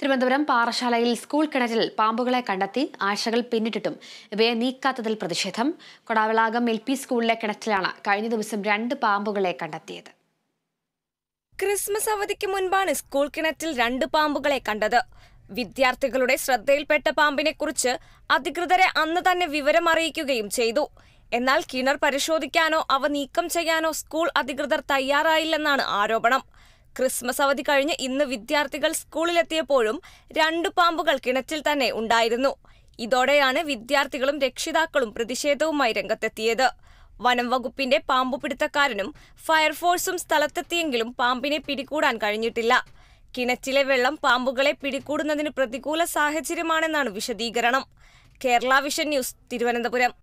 Thiruvananthapuram പാറശാലയിൽ school കിണറ്റിൽ പാമ്പുകളെ കണ്ടെത്തി ആഴ്ചകൾ പിന്നിട്ടിട്ടും ഇവയെ നീക്കാത്തതിൽ പ്രതിഷേധം കൊടാവിളാകം എൽ പി സ്കൂളിലെ കിണറ്റിലാണ് കഴിഞ്ഞ ദിവസം രണ്ട് പാമ്പുകളെ കണ്ടെത്തിയത് ക്രിസ്മസ് അവധിക്ക് മുൻപാണ് സ്കൂൾ കിണറ്റിൽ രണ്ട് പാമ്പുകളെ കണ്ടത് വിദ്യാർത്ഥികളുടെ ശ്രദ്ധയിൽപ്പെട്ട പാമ്പിനെക്കുറിച്ച് അധികൃതരെ അന്ന് തന്നെ വിവരം അറിയിക്കുകയും ചെയ്തു എന്നാൽ കിണർ പരിശോധിക്കാനോ അവ നീക്കം ചെയ്യാനോ സ്കൂൾ അധികൃതർ തയ്യാറായില്ലെന്നാണ് ആരോപണം ക്രിസ്മസ് അവധി കഴിഞ്ഞ് ഇന്ന് വിദ്യാർത്ഥികൾ സ്കൂളിലെത്തിയപ്പോഴും രണ്ടു പാമ്പുകൾ കിണറ്റിൽ തന്നെ ഉണ്ടായിരുന്നു ഇതോടെയാണ് വിദ്യാർത്ഥികളും രക്ഷിതാക്കളും പ്രതിഷേധവുമായി രംഗത്തെത്തിയത് വനം വകുപ്പിന്റെ പാമ്പുപിടുത്തക്കാരനും ഫയർഫോഴ്സും സ്ഥലത്തെത്തിയെങ്കിലും പാമ്പിനെ പിടികൂടാൻ കഴിഞ്ഞിട്ടില്ല കിണറ്റിലെ വെള്ളം പാമ്പുകളെ പിടികൂടുന്നതിന് പ്രതികൂല സാഹചര്യമാണെന്നാണ് വിശദീകരണം കേരള വിഷൻ ന്യൂസ് തിരുവനന്തപുരം